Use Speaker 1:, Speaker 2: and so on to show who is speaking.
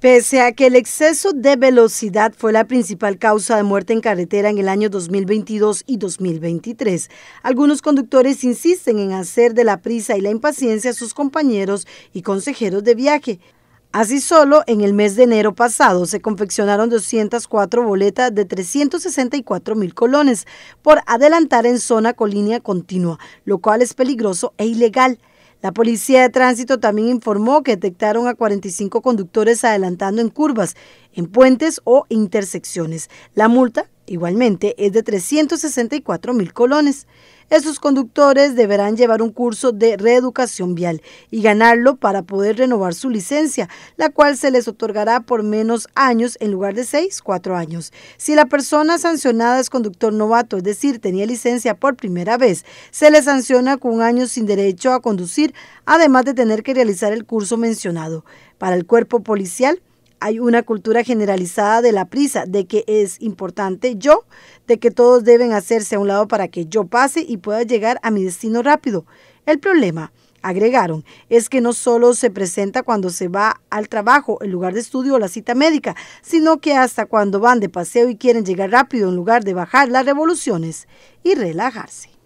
Speaker 1: Pese a que el exceso de velocidad fue la principal causa de muerte en carretera en el año 2022 y 2023, algunos conductores insisten en hacer de la prisa y la impaciencia a sus compañeros y consejeros de viaje. Así solo, en el mes de enero pasado se confeccionaron 204 boletas de 364 mil colones por adelantar en zona con línea continua, lo cual es peligroso e ilegal. La Policía de Tránsito también informó que detectaron a 45 conductores adelantando en curvas, en puentes o intersecciones. La multa Igualmente, es de 364 mil colones. Esos conductores deberán llevar un curso de reeducación vial y ganarlo para poder renovar su licencia, la cual se les otorgará por menos años en lugar de seis, cuatro años. Si la persona sancionada es conductor novato, es decir, tenía licencia por primera vez, se le sanciona con un año sin derecho a conducir, además de tener que realizar el curso mencionado. Para el cuerpo policial, hay una cultura generalizada de la prisa, de que es importante yo, de que todos deben hacerse a un lado para que yo pase y pueda llegar a mi destino rápido. El problema, agregaron, es que no solo se presenta cuando se va al trabajo, el lugar de estudio o la cita médica, sino que hasta cuando van de paseo y quieren llegar rápido en lugar de bajar las revoluciones y relajarse.